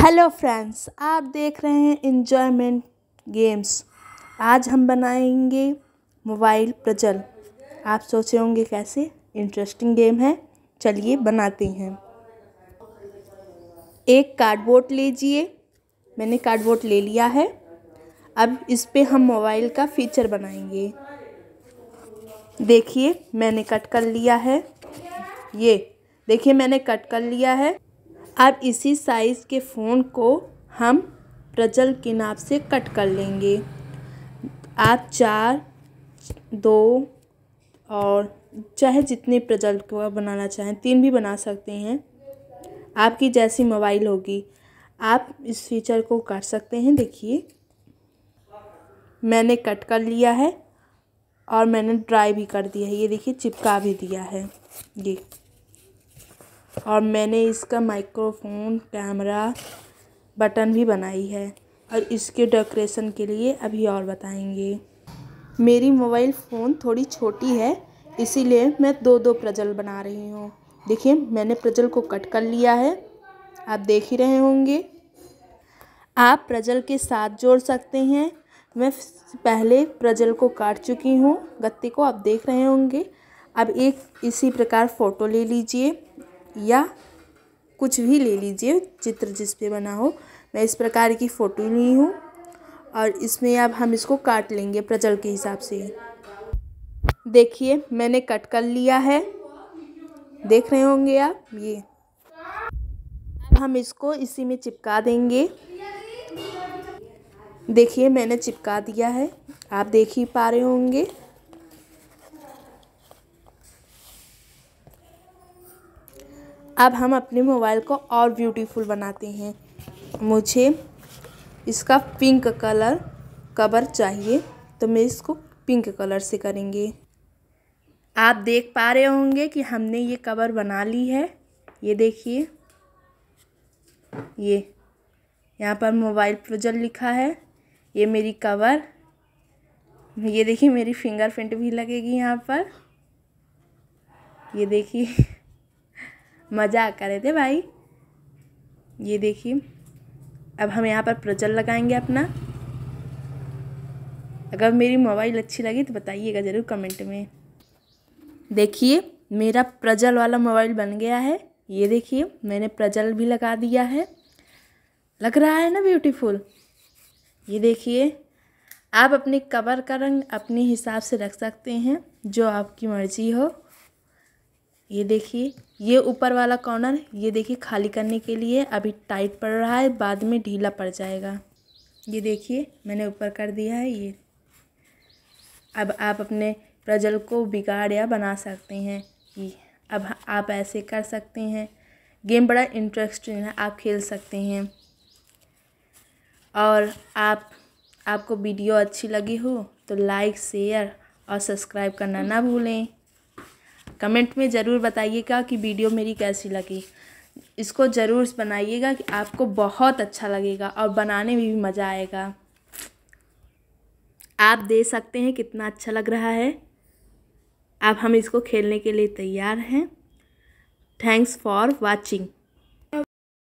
hello friends आप देख रहे हैं इन्जॉयमेंट गेम्स आज हम बनाएंगे मोबाइल प्रजल आप सोचे होंगे कैसे इंटरेस्टिंग गेम है चलिए बनाते हैं एक कार्डबोर्ड लीजिए मैंने कार्डबोर्ड ले लिया है अब इस पर हम मोबाइल का फीचर बनाएंगे देखिए मैंने कट कर लिया है ये देखिए मैंने कट कर लिया है अब इसी साइज़ के फ़ोन को हम प्रजल के नाप से कट कर लेंगे आप चार दो और चाहे जितने प्रजल को आप बनाना चाहें तीन भी बना सकते हैं आपकी जैसी मोबाइल होगी आप इस फीचर को कर सकते हैं देखिए मैंने कट कर लिया है और मैंने ड्राई भी कर दिया है ये देखिए चिपका भी दिया है ये और मैंने इसका माइक्रोफोन कैमरा बटन भी बनाई है और इसके डेकोरेशन के लिए अभी और बताएंगे मेरी मोबाइल फ़ोन थोड़ी छोटी है इसीलिए मैं दो दो प्रजल बना रही हूँ देखिए मैंने प्रजल को कट कर लिया है आप देख ही रहे होंगे आप प्रजल के साथ जोड़ सकते हैं मैं पहले प्रजल को काट चुकी हूँ गत्ते को आप देख रहे होंगे अब एक इसी प्रकार फ़ोटो ले लीजिए या कुछ भी ले लीजिए चित्र जिस पे बना हो मैं इस प्रकार की फ़ोटो ली हूँ और इसमें अब हम इसको काट लेंगे प्रचल के हिसाब से देखिए मैंने कट कर लिया है देख रहे होंगे आप ये अब हम इसको इसी में चिपका देंगे देखिए मैंने चिपका दिया है आप देख ही पा रहे होंगे अब हम अपने मोबाइल को और ब्यूटीफुल बनाते हैं मुझे इसका पिंक कलर कवर चाहिए तो मैं इसको पिंक कलर से करेंगे आप देख पा रहे होंगे कि हमने ये कवर बना ली है ये देखिए ये यहाँ पर मोबाइल प्रोजल लिखा है ये मेरी कवर ये देखिए मेरी फिंगरप्रिंट भी लगेगी यहाँ पर ये देखिए मजाक कर रहे थे भाई ये देखिए अब हम यहाँ पर प्रजल लगाएंगे अपना अगर मेरी मोबाइल अच्छी लगी तो बताइएगा ज़रूर कमेंट में देखिए मेरा प्रजल वाला मोबाइल बन गया है ये देखिए मैंने प्रजल भी लगा दिया है लग रहा है ना ब्यूटीफुल ये देखिए आप अपने कवर का रंग अपने हिसाब से रख सकते हैं जो आपकी मर्ज़ी हो ये देखिए ये ऊपर वाला कॉर्नर ये देखिए खाली करने के लिए अभी टाइट पड़ रहा है बाद में ढीला पड़ जाएगा ये देखिए मैंने ऊपर कर दिया है ये अब आप अपने प्रजल को बिगाड़ या बना सकते हैं ये अब आप ऐसे कर सकते हैं गेम बड़ा इंटरेस्टिंग है आप खेल सकते हैं और आप आपको वीडियो अच्छी लगी हो तो लाइक शेयर और सब्सक्राइब करना ना भूलें कमेंट में ज़रूर बताइएगा कि वीडियो मेरी कैसी लगी इसको ज़रूर बनाइएगा कि आपको बहुत अच्छा लगेगा और बनाने में भी मज़ा आएगा आप दे सकते हैं कितना अच्छा लग रहा है अब हम इसको खेलने के लिए तैयार हैं थैंक्स फॉर वाचिंग